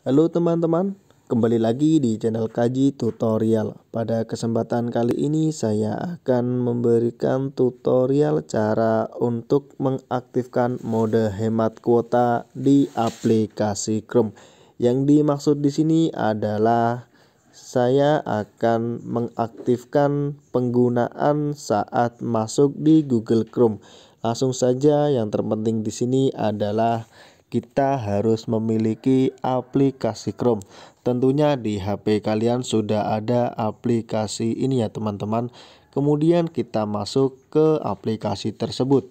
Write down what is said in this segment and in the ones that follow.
Halo teman-teman, kembali lagi di channel Kaji Tutorial. Pada kesempatan kali ini saya akan memberikan tutorial cara untuk mengaktifkan mode hemat kuota di aplikasi Chrome. Yang dimaksud di sini adalah saya akan mengaktifkan penggunaan saat masuk di Google Chrome. Langsung saja yang terpenting di sini adalah kita harus memiliki aplikasi Chrome. Tentunya di HP kalian sudah ada aplikasi ini ya teman-teman. Kemudian kita masuk ke aplikasi tersebut.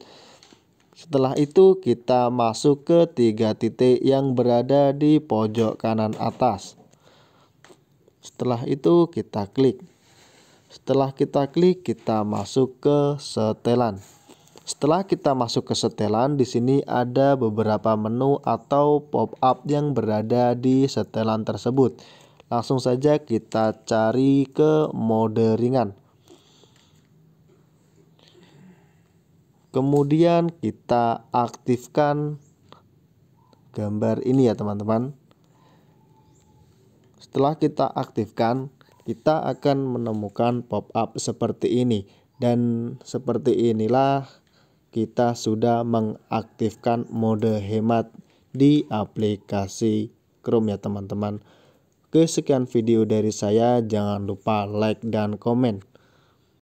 Setelah itu kita masuk ke tiga titik yang berada di pojok kanan atas. Setelah itu kita klik. Setelah kita klik, kita masuk ke setelan. Setelah kita masuk ke setelan, di sini ada beberapa menu atau pop-up yang berada di setelan tersebut. Langsung saja kita cari ke mode ringan. Kemudian kita aktifkan gambar ini ya teman-teman. Setelah kita aktifkan, kita akan menemukan pop-up seperti ini. Dan seperti inilah kita sudah mengaktifkan mode hemat di aplikasi Chrome ya teman-teman. Oke, sekian video dari saya. Jangan lupa like dan komen.